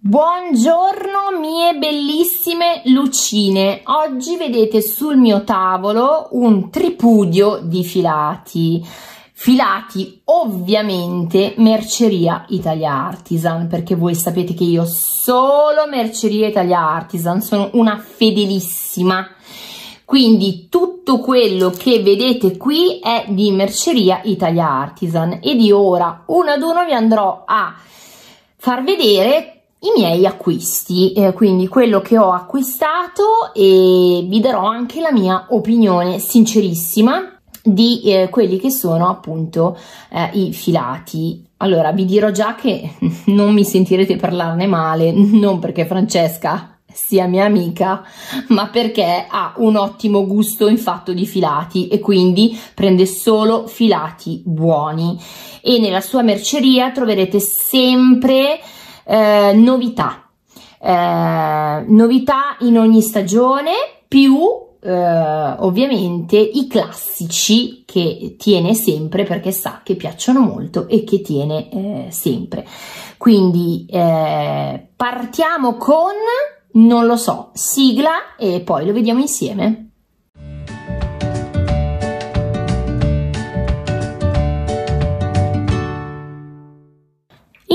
Buongiorno mie bellissime lucine, oggi vedete sul mio tavolo un tripudio di filati, filati ovviamente merceria Italia Artisan perché voi sapete che io solo merceria Italia Artisan sono una fedelissima, quindi tutto quello che vedete qui è di merceria Italia Artisan ed io ora uno ad uno vi andrò a far vedere i miei acquisti, eh, quindi quello che ho acquistato e vi darò anche la mia opinione sincerissima di eh, quelli che sono appunto eh, i filati. Allora vi dirò già che non mi sentirete parlarne male, non perché Francesca sia mia amica, ma perché ha un ottimo gusto in fatto di filati e quindi prende solo filati buoni. E nella sua merceria troverete sempre eh, novità. Eh, novità in ogni stagione, più eh, ovviamente i classici che tiene sempre perché sa che piacciono molto e che tiene eh, sempre. Quindi eh, partiamo con, non lo so, sigla e poi lo vediamo insieme.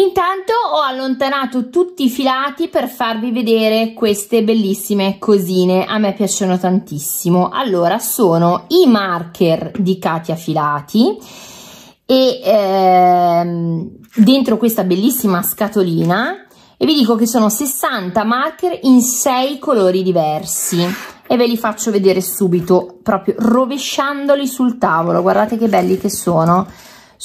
Intanto ho allontanato tutti i filati per farvi vedere queste bellissime cosine, a me piacciono tantissimo. Allora, sono i marker di Katia Filati e ehm, dentro questa bellissima scatolina e vi dico che sono 60 marker in 6 colori diversi e ve li faccio vedere subito proprio rovesciandoli sul tavolo guardate che belli che sono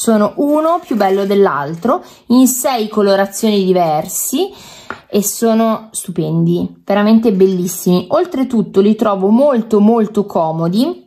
sono uno più bello dell'altro in sei colorazioni diversi e sono stupendi, veramente bellissimi. Oltretutto li trovo molto molto comodi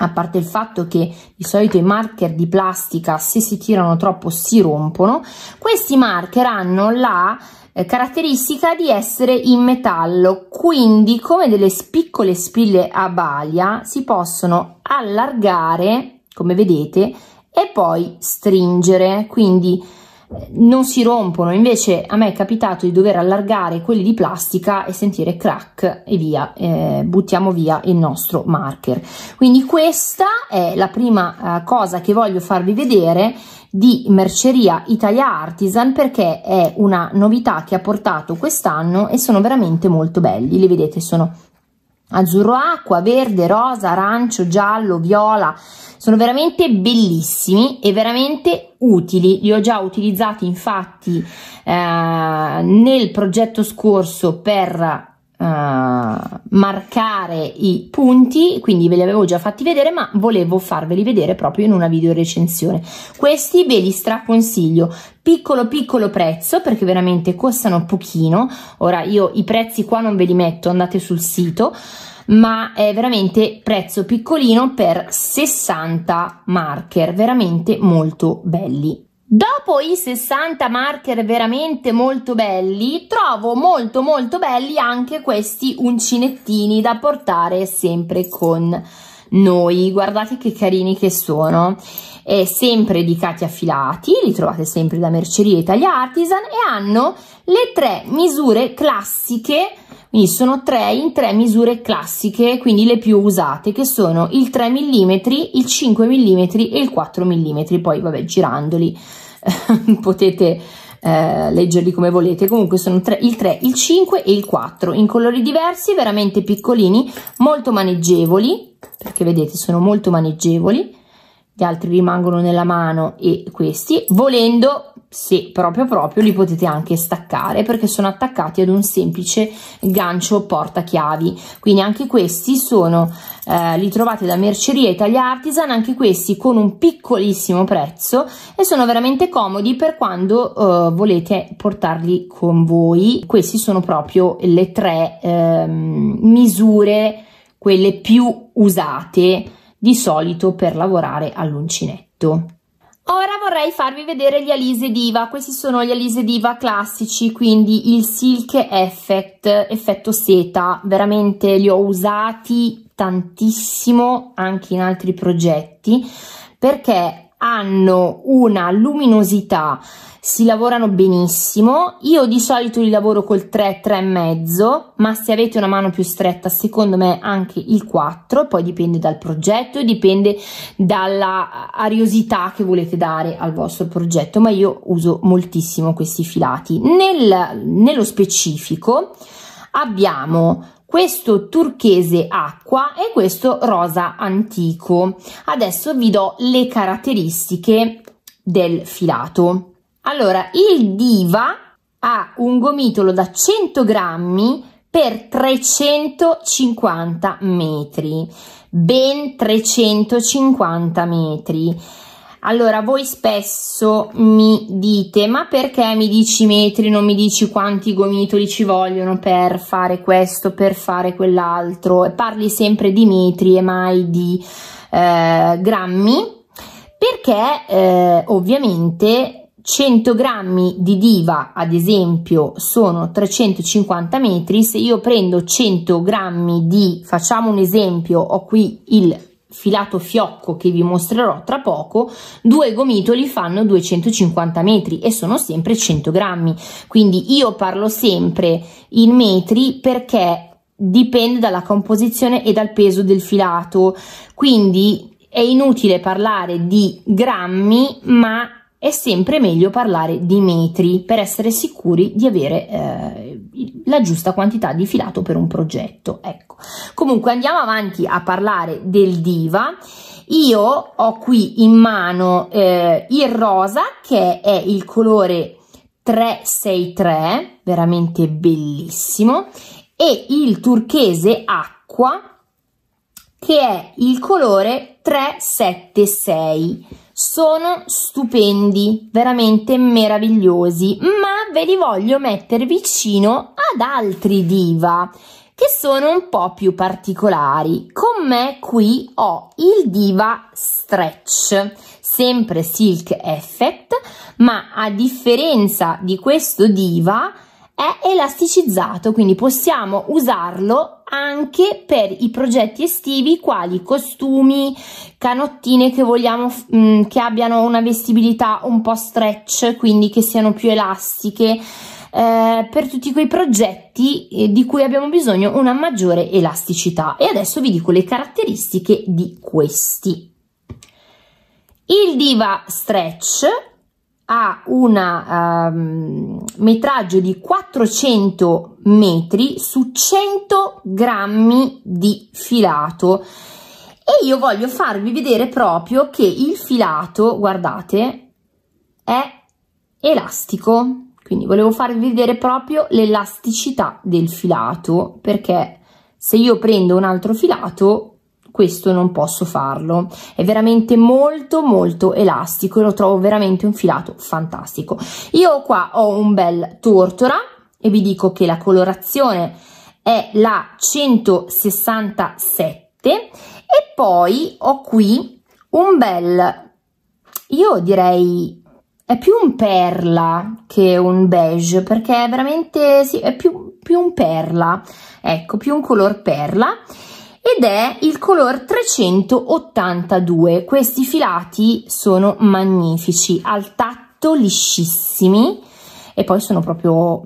a parte il fatto che di solito i marker di plastica se si tirano troppo si rompono, questi marker hanno la eh, caratteristica di essere in metallo, quindi come delle piccole spille a balia si possono allargare, come vedete, e poi stringere, quindi eh, non si rompono. Invece a me è capitato di dover allargare quelli di plastica e sentire crack e via, eh, buttiamo via il nostro marker. Quindi questa è la prima eh, cosa che voglio farvi vedere di Merceria Italia Artisan perché è una novità che ha portato quest'anno e sono veramente molto belli. Li vedete, sono azzurro acqua, verde, rosa, arancio, giallo, viola, sono veramente bellissimi e veramente utili, li ho già utilizzati infatti eh, nel progetto scorso per Uh, marcare i punti, quindi ve li avevo già fatti vedere, ma volevo farveli vedere proprio in una video recensione. Questi ve li straconsiglio, piccolo piccolo prezzo perché veramente costano pochino. Ora io i prezzi qua non ve li metto, andate sul sito, ma è veramente prezzo piccolino per 60 marker, veramente molto belli. Dopo i 60 marker veramente molto belli, trovo molto molto belli anche questi uncinettini da portare sempre con noi. Guardate che carini che sono. È sempre di Katia Filati, li trovate sempre da Merceria Italia Artisan e hanno le tre misure classiche quindi sono tre in tre misure classiche, quindi le più usate, che sono il 3 mm, il 5 mm e il 4 mm. Poi, vabbè, girandoli potete eh, leggerli come volete. Comunque sono tre, il 3, il 5 e il 4, in colori diversi, veramente piccolini, molto maneggevoli, perché vedete sono molto maneggevoli. Gli altri rimangono nella mano e questi, volendo se proprio proprio li potete anche staccare perché sono attaccati ad un semplice gancio portachiavi. Quindi anche questi sono, eh, li trovate da Merceria Italia Artisan, anche questi con un piccolissimo prezzo e sono veramente comodi per quando eh, volete portarli con voi. Questi sono proprio le tre eh, misure, quelle più usate di solito per lavorare all'uncinetto. Ora vorrei farvi vedere gli alise diva, questi sono gli alise diva classici, quindi il silk effect, effetto seta, veramente li ho usati tantissimo anche in altri progetti perché hanno una luminosità si lavorano benissimo io di solito li lavoro col 3 3,5, ma se avete una mano più stretta secondo me anche il 4 poi dipende dal progetto dipende dalla ariosità che volete dare al vostro progetto ma io uso moltissimo questi filati Nel, nello specifico abbiamo questo turchese acqua e questo rosa antico. Adesso vi do le caratteristiche del filato. Allora, il diva ha un gomitolo da 100 grammi per 350 metri, ben 350 metri allora voi spesso mi dite ma perché mi dici i metri non mi dici quanti gomitoli ci vogliono per fare questo per fare quell'altro parli sempre di metri e mai di eh, grammi perché eh, ovviamente 100 grammi di diva ad esempio sono 350 metri se io prendo 100 grammi di facciamo un esempio ho qui il filato fiocco che vi mostrerò tra poco, due gomitoli fanno 250 metri e sono sempre 100 grammi. Quindi io parlo sempre in metri perché dipende dalla composizione e dal peso del filato. Quindi è inutile parlare di grammi, ma è sempre meglio parlare di metri per essere sicuri di avere eh, la giusta quantità di filato per un progetto. Ecco. Comunque andiamo avanti a parlare del diva. Io ho qui in mano eh, il rosa che è il colore 363, veramente bellissimo, e il turchese acqua che è il colore 376 sono stupendi, veramente meravigliosi, ma ve li voglio mettere vicino ad altri diva che sono un po' più particolari. Con me qui ho il Diva Stretch, sempre Silk Effect, ma a differenza di questo Diva è elasticizzato, quindi possiamo usarlo anche per i progetti estivi quali costumi, canottine che vogliamo mh, mm, che abbiano una vestibilità un po' stretch, quindi che siano più elastiche, eh, per tutti quei progetti eh, di cui abbiamo bisogno una maggiore elasticità. E adesso vi dico le caratteristiche di questi. Il Diva Stretch ha un um, ehm, metraggio di 400 metri su 100 grammi di filato e io voglio farvi vedere proprio che il filato, guardate, è elastico quindi volevo farvi vedere proprio l'elasticità del filato perché se io prendo un altro filato questo non posso farlo è veramente molto molto elastico e lo trovo veramente un filato fantastico io qua ho un bel tortora e vi dico che la colorazione è la 167 e poi ho qui un bel io direi è più un perla che un beige perché è veramente sì, è più, più un perla ecco più un color perla ed è il color 382 questi filati sono magnifici al tatto liscissimi e poi sono proprio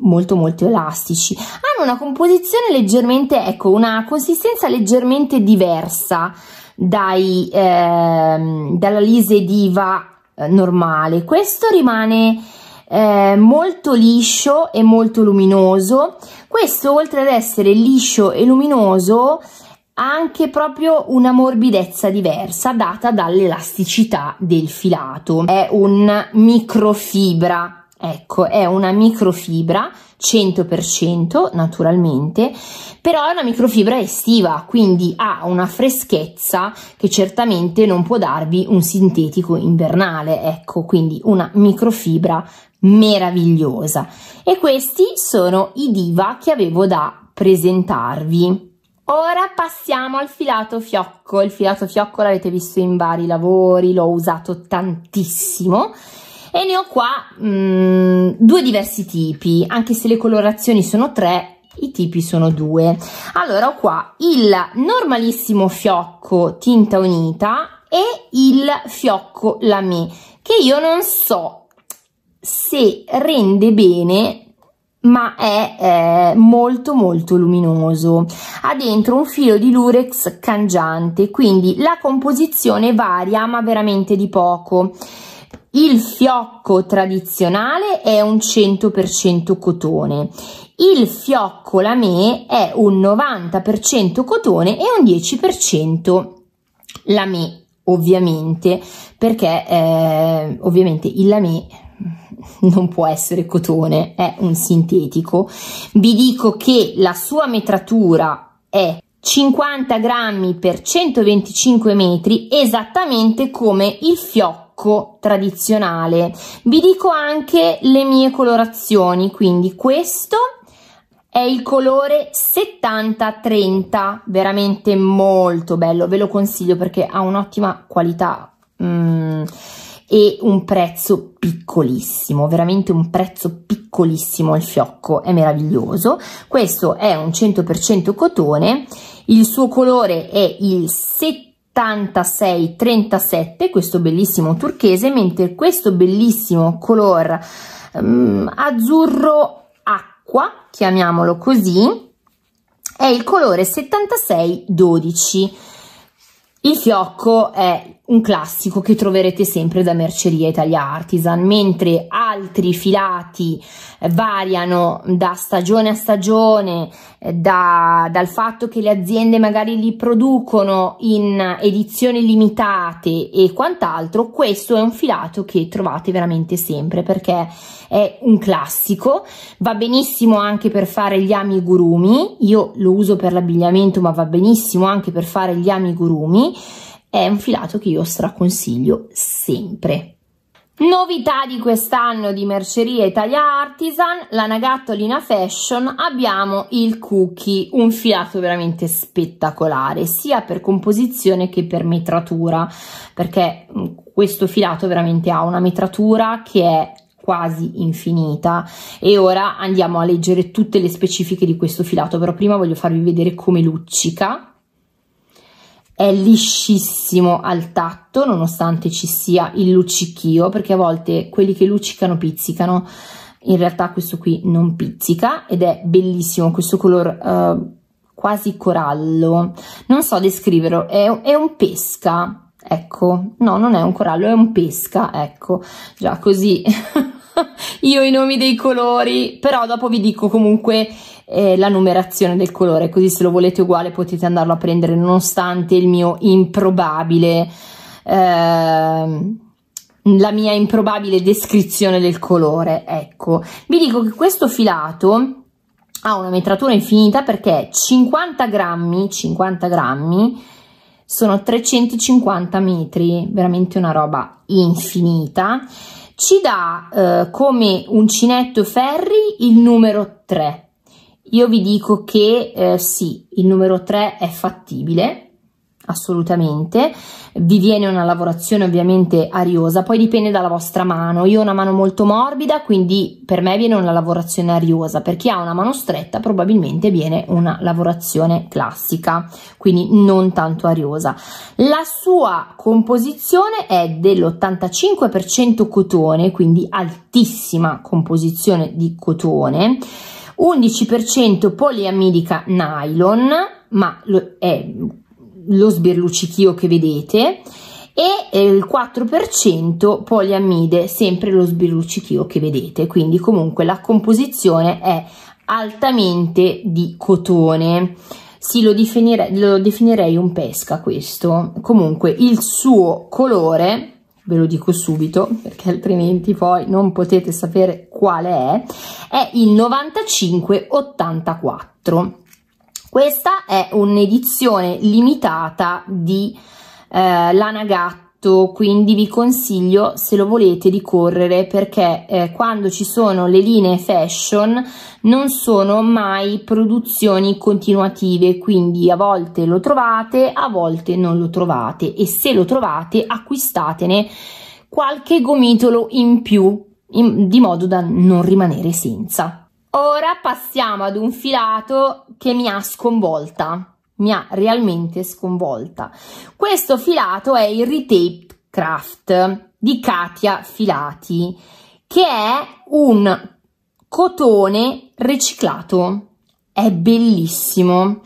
molto molto elastici hanno una composizione leggermente ecco una consistenza leggermente diversa dai, eh, dalla Lise Diva eh, normale. Questo rimane eh, molto liscio e molto luminoso. Questo, oltre ad essere liscio e luminoso, ha anche proprio una morbidezza diversa data dall'elasticità del filato. È un microfibra, ecco, è una microfibra 100% naturalmente, però è una microfibra estiva, quindi ha una freschezza che certamente non può darvi un sintetico invernale, ecco, quindi una microfibra meravigliosa. E questi sono i diva che avevo da presentarvi. Ora passiamo al filato fiocco. Il filato fiocco l'avete visto in vari lavori, l'ho usato tantissimo e ne ho qua mh, mm, due diversi tipi anche se le colorazioni sono tre i tipi sono due allora ho qua il normalissimo fiocco tinta unita e il fiocco lamé che io non so se rende bene ma è eh, molto molto luminoso ha dentro un filo di lurex cangiante quindi la composizione varia ma veramente di poco il fiocco tradizionale è un 100% cotone, il fiocco lamé è un 90% cotone e un 10% lamé, ovviamente, perché eh, ovviamente il lamé non può essere cotone, è un sintetico. Vi dico che la sua metratura è 50 grammi per 125 metri, esattamente come il fiocco bianco tradizionale. Vi dico anche le mie colorazioni, quindi questo è il colore 70-30, veramente molto bello, ve lo consiglio perché ha un'ottima qualità mm, e un prezzo piccolissimo, veramente un prezzo piccolissimo il fiocco, è meraviglioso. Questo è un 100% cotone, il suo colore è il 70 86 questo bellissimo turchese, mentre questo bellissimo color um, azzurro acqua, chiamiamolo così, è il colore 7612. Il fiocco è un classico che troverete sempre da Merceria Italia Artisan, mentre altri filati eh, variano da stagione a stagione, eh, da, dal fatto che le aziende magari li producono in edizioni limitate e quant'altro, questo è un filato che trovate veramente sempre perché è un classico, va benissimo anche per fare gli amigurumi, io lo uso per l'abbigliamento ma va benissimo anche per fare gli amigurumi, è un filato che io straconsiglio sempre. Novità di quest'anno di Merceria Italia Artisan, la Nagattolina Fashion, abbiamo il cookie, un filato veramente spettacolare, sia per composizione che per metratura, perché mm, questo filato veramente ha una metratura che è quasi infinita e ora andiamo a leggere tutte le specifiche di questo filato, però prima voglio farvi vedere come luccica è liscissimo al tatto nonostante ci sia il luccichio perché a volte quelli che luccicano pizzicano in realtà questo qui non pizzica ed è bellissimo questo color eh, quasi corallo non so descriverlo è, è un pesca ecco no non è un corallo è un pesca ecco già così io i nomi dei colori però dopo vi dico comunque eh, la numerazione del colore così se lo volete uguale potete andarlo a prendere nonostante il mio improbabile eh, la mia improbabile descrizione del colore ecco vi dico che questo filato ha una metratura infinita perché 50 grammi 50 grammi sono 350 metri, veramente una roba infinita. Ci dà eh, come uncinetto ferri il numero 3. Io vi dico che eh, sì, il numero 3 è fattibile, assolutamente vi viene una lavorazione ovviamente ariosa poi dipende dalla vostra mano io ho una mano molto morbida quindi per me viene una lavorazione ariosa per chi ha una mano stretta probabilmente viene una lavorazione classica quindi non tanto ariosa la sua composizione è dell'85% cotone quindi altissima composizione di cotone 11% poliamidica nylon, ma lo, è lo sberlucichio che vedete, e eh, il 4% poliamide, sempre lo sberlucichio che vedete, quindi comunque la composizione è altamente di cotone. Sì, lo definirei, lo definirei un pesca questo, comunque il suo colore ve lo dico subito perché altrimenti poi non potete sapere quale è, è il 9584. Questa è un'edizione limitata di eh, Lanagatta fatto quindi vi consiglio se lo volete di correre perché eh, quando ci sono le linee fashion non sono mai produzioni continuative quindi a volte lo trovate a volte non lo trovate e se lo trovate acquistatene qualche gomitolo in più in, di modo da non rimanere senza ora passiamo ad un filato che mi ha sconvolta mi ha realmente sconvolta. Questo filato è il Retape Craft di Katia Filati, che è un cotone riciclato. È bellissimo,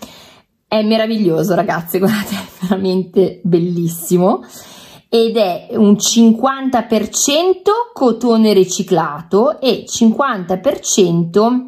è meraviglioso ragazzi, guardate, è veramente bellissimo ed è un 50% cotone riciclato e 50%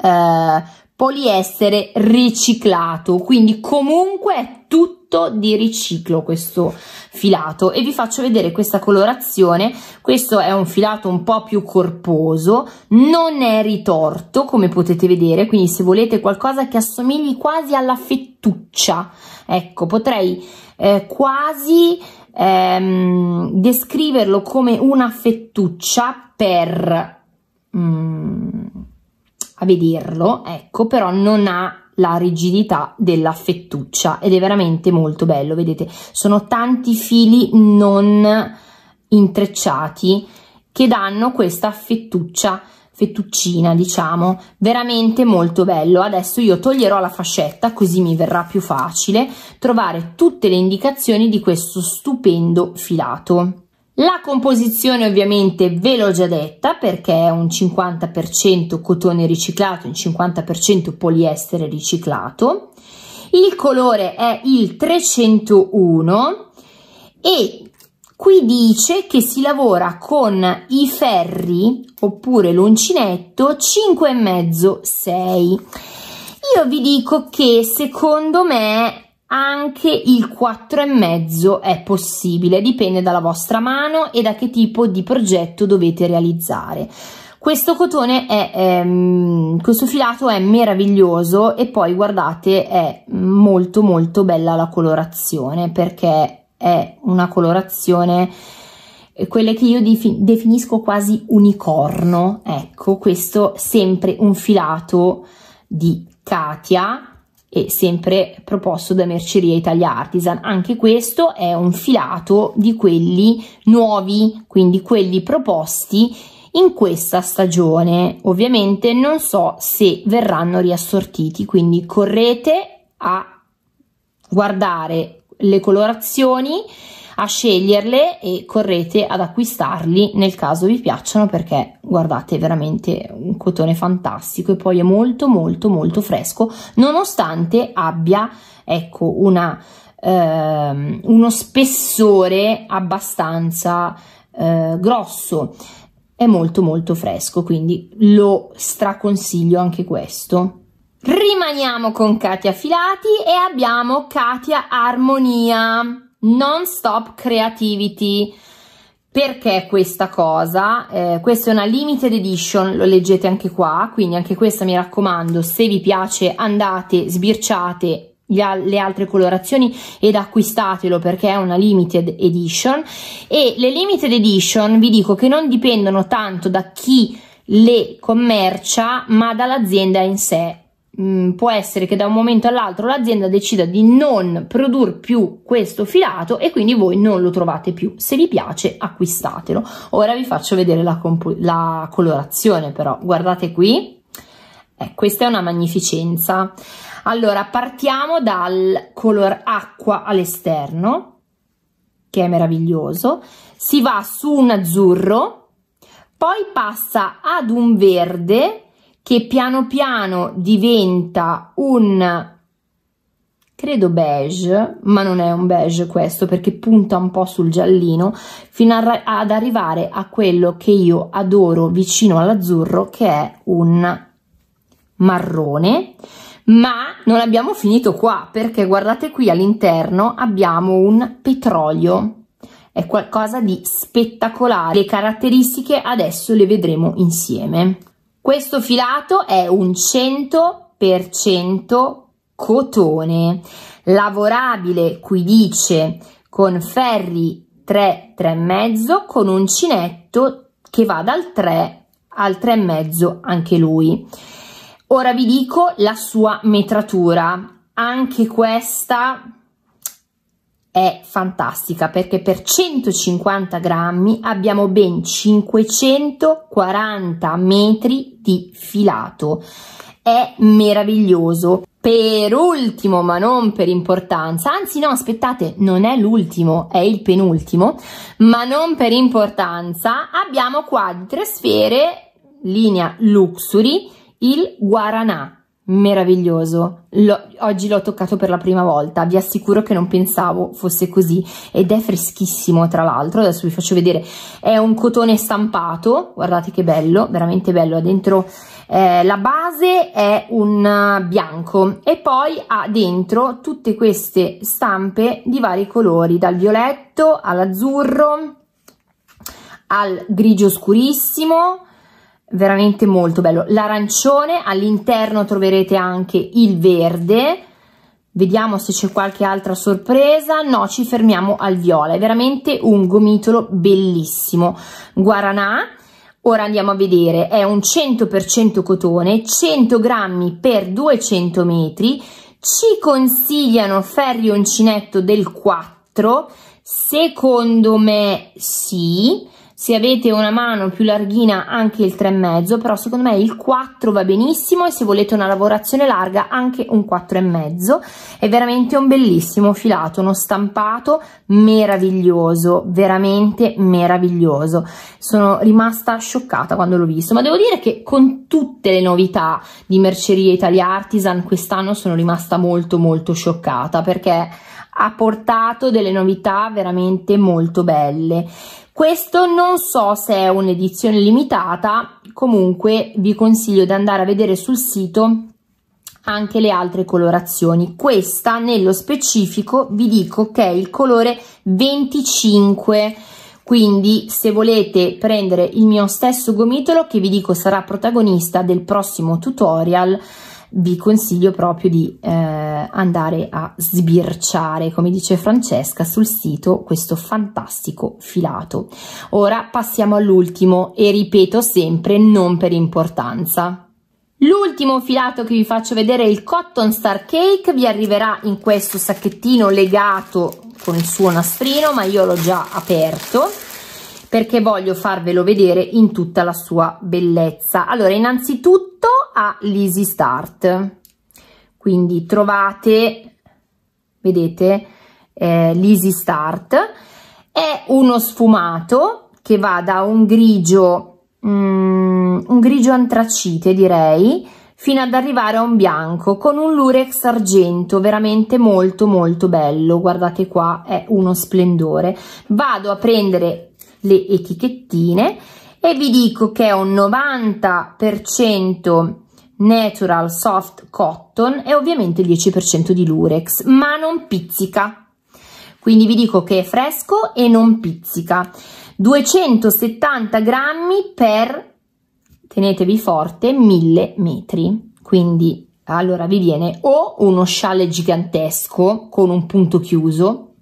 eh, poliestere riciclato, quindi comunque è tutto di riciclo questo filato e vi faccio vedere questa colorazione, questo è un filato un po' più corposo, non è ritorto come potete vedere, quindi se volete qualcosa che assomigli quasi alla fettuccia, ecco potrei eh, quasi ehm, descriverlo come una fettuccia per... Mm, a vederlo, ecco, però non ha la rigidità della fettuccia ed è veramente molto bello, vedete, sono tanti fili non intrecciati che danno questa fettuccia fettuccina diciamo veramente molto bello adesso io toglierò la fascetta così mi verrà più facile trovare tutte le indicazioni di questo stupendo filato la composizione ovviamente ve l'ho già detta perché è un 50% cotone riciclato, un 50% poliestere riciclato. Il colore è il 301 e qui dice che si lavora con i ferri oppure l'uncinetto 5,5-6. Io vi dico che secondo me anche il 4,5 è possibile, dipende dalla vostra mano e da che tipo di progetto dovete realizzare. Questo cotone è, ehm, questo filato è meraviglioso e poi guardate è molto molto bella la colorazione perché è una colorazione eh, quelle che io definisco quasi unicorno, ecco questo sempre un filato di Katia e sempre proposto da Merceria Italia Artisan. Anche questo è un filato di quelli nuovi, quindi quelli proposti in questa stagione. Ovviamente non so se verranno riassortiti, quindi correte a guardare le colorazioni a sceglierle e correte ad acquistarli nel caso vi piacciono perché guardate veramente un cotone fantastico e poi è molto molto molto fresco nonostante abbia ecco una, eh, uno spessore abbastanza eh, grosso è molto molto fresco quindi lo straconsiglio anche questo Rimaniamo con Katia Filati e abbiamo Katia Armonia non stop creativity perché questa cosa? Eh, questa è una limited edition, lo leggete anche qua, quindi anche questa mi raccomando, se vi piace andate, sbirciate al le altre colorazioni ed acquistatelo perché è una limited edition e le limited edition vi dico che non dipendono tanto da chi le commercia ma dall'azienda in sé Mm, può essere che da un momento all'altro l'azienda decida di non produrre più questo filato e quindi voi non lo trovate più. Se vi piace acquistatelo. Ora vi faccio vedere la, la colorazione però, guardate qui. Eh, questa è una magnificenza. Allora, partiamo dal color acqua all'esterno, che è meraviglioso. Si va su un azzurro, poi passa ad un verde che piano piano diventa un credo beige, ma non è un beige questo perché punta un po' sul giallino, fino ad arrivare a quello che io adoro vicino all'azzurro che è un marrone, ma non abbiamo finito qua perché guardate qui all'interno abbiamo un petrolio, è qualcosa di spettacolare, le caratteristiche adesso le vedremo insieme. Questo filato è un 100% cotone, lavorabile, qui dice, con ferri 3, 3,5 con uncinetto che va dal 3 al 3,5 anche lui. Ora vi dico la sua metratura, anche questa è fantastica perché per 150 grammi abbiamo ben 540 metri di filato. È meraviglioso. Per ultimo, ma non per importanza, anzi no, aspettate, non è l'ultimo, è il penultimo, ma non per importanza, abbiamo qua di tre sfere, linea Luxury, il Guaranà meraviglioso. L'ho, oggi l'ho toccato per la prima volta, vi assicuro che non pensavo fosse così ed è freschissimo tra l'altro, adesso vi faccio vedere, è un cotone stampato, guardate che bello, veramente bello, dentro eh, la base è un eh, bianco e poi ha dentro tutte queste stampe di vari colori, dal violetto all'azzurro al grigio scurissimo, veramente molto bello l'arancione all'interno troverete anche il verde vediamo se c'è qualche altra sorpresa no ci fermiamo al viola è veramente un gomitolo bellissimo guaranà ora andiamo a vedere è un 100% cotone 100 grammi per 200 metri ci consigliano ferri uncinetto del 4 secondo me sì se avete una mano più larghina anche il 3,5 però secondo me il 4 va benissimo e se volete una lavorazione larga anche un 4,5 è veramente un bellissimo filato uno stampato meraviglioso veramente meraviglioso sono rimasta scioccata quando l'ho visto ma devo dire che con tutte le novità di merceria Italia Artisan quest'anno sono rimasta molto molto scioccata perché ha portato delle novità veramente molto belle questo non so se è un'edizione limitata, comunque vi consiglio di andare a vedere sul sito anche le altre colorazioni. Questa nello specifico vi dico che è il colore 25 quindi se volete prendere il mio stesso gomitolo che vi dico sarà protagonista del prossimo tutorial vi consiglio proprio di eh, andare a sbirciare, come dice Francesca, sul sito questo fantastico filato. Ora passiamo all'ultimo e ripeto sempre non per importanza. L'ultimo filato che vi faccio vedere è il Cotton Star Cake, vi arriverà in questo sacchettino legato con il suo nastrino, ma io l'ho già aperto perché voglio farvelo vedere in tutta la sua bellezza allora innanzitutto ha l'easy start quindi trovate vedete eh, l'easy start è uno sfumato che va da un grigio mm, un grigio antracite direi fino ad arrivare a un bianco con un lurex argento veramente molto molto bello guardate qua è uno splendore vado a prendere le etichettine e vi dico che è un 90% natural soft cotton e ovviamente il 10% di lurex, ma non pizzica. Quindi vi dico che è fresco e non pizzica. 270 grammi per, tenetevi forte, 1000 metri. Quindi allora vi viene o uno scialle gigantesco con un punto chiuso,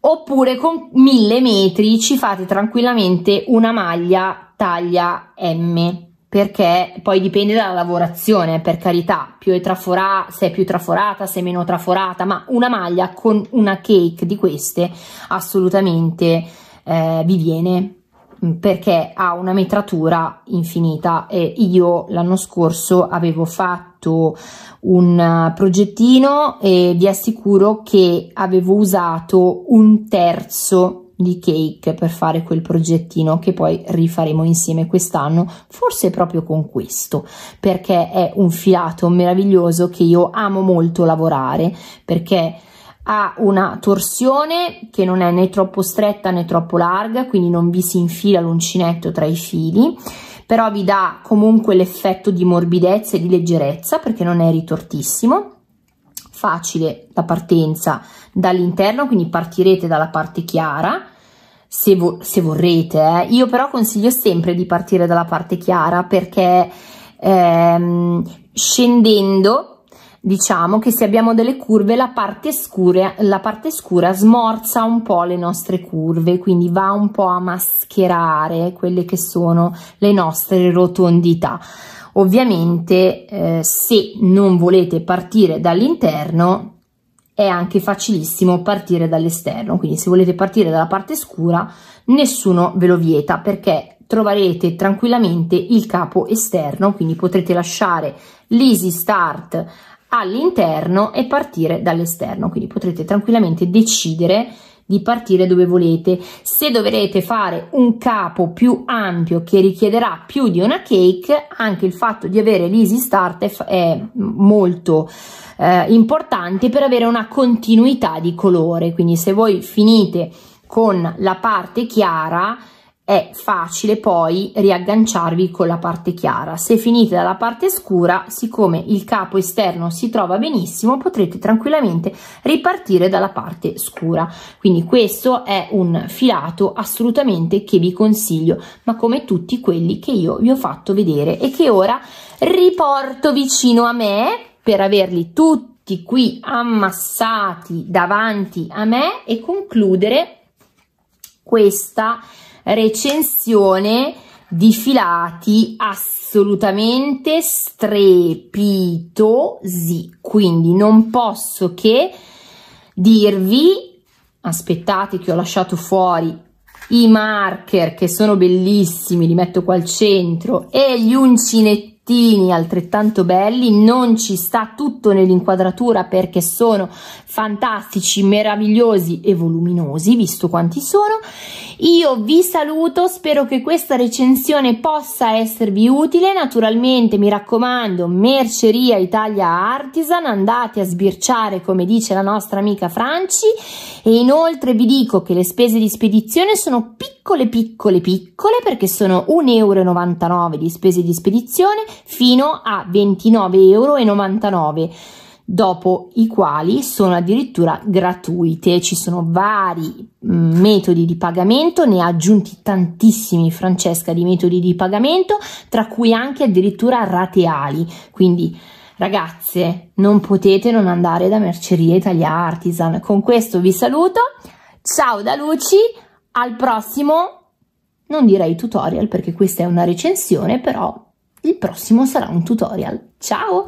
oppure con 1000 metri ci fate tranquillamente una maglia taglia M perché poi dipende dalla lavorazione per carità più è trafora, se è più traforata se è meno traforata ma una maglia con una cake di queste assolutamente eh, vi viene mm, perché ha una metratura infinita e io l'anno scorso avevo fatto fatto un eh, progettino e vi assicuro che avevo usato un terzo di cake per fare quel progettino che poi rifaremo insieme quest'anno forse proprio con questo perché è un filato meraviglioso che io amo molto lavorare perché ha una torsione che non è né troppo stretta né troppo larga quindi non vi si infila l'uncinetto tra i fili però vi dà comunque l'effetto di morbidezza e di leggerezza perché non è ritortissimo facile la partenza dall'interno quindi partirete dalla parte chiara se, vo se vorrete eh. io però consiglio sempre di partire dalla parte chiara perché ehm, scendendo diciamo che se abbiamo delle curve la parte, scura, la parte scura smorza un po' le nostre curve, quindi va un po' a mascherare quelle che sono le nostre rotondità. Ovviamente eh, se non volete partire dall'interno è anche facilissimo partire dall'esterno, quindi se volete partire dalla parte scura nessuno ve lo vieta perché troverete tranquillamente il capo esterno, quindi potrete lasciare l'easy start all'interno e partire dall'esterno, quindi potrete tranquillamente decidere di partire dove volete. Se dovrete fare un capo più ampio che richiederà più di una cake, anche il fatto di avere l'easy start è molto eh, importante per avere una continuità di colore, quindi se voi finite con la parte chiara è facile poi riagganciarvi con la parte chiara. Se finite dalla parte scura, siccome il capo esterno si trova benissimo, potrete tranquillamente ripartire dalla parte scura. Quindi questo è un filato assolutamente che vi consiglio, ma come tutti quelli che io vi ho fatto vedere e che ora riporto vicino a me per averli tutti qui ammassati davanti a me e concludere questa recensione di filati assolutamente strepitosi, quindi non posso che dirvi, aspettate che ho lasciato fuori i marker che sono bellissimi, li metto qua al centro, e gli uncinetti piattini altrettanto belli, non ci sta tutto nell'inquadratura perché sono fantastici, meravigliosi e voluminosi, visto quanti sono. Io vi saluto, spero che questa recensione possa esservi utile, naturalmente mi raccomando, Merceria Italia Artisan, andate a sbirciare come dice la nostra amica Franci e inoltre vi dico che le spese di spedizione sono piccole piccole, piccole, piccole, perché sono 1,99 euro di spese di spedizione fino a 29,99 euro dopo i quali sono addirittura gratuite. Ci sono vari mm, metodi di pagamento, ne ha aggiunti tantissimi Francesca di metodi di pagamento, tra cui anche addirittura rateali. Quindi ragazze, non potete non andare da Merceria Italia Artisan. Con questo vi saluto. Ciao da Luci, al prossimo, non direi tutorial perché questa è una recensione, però il prossimo sarà un tutorial. Ciao!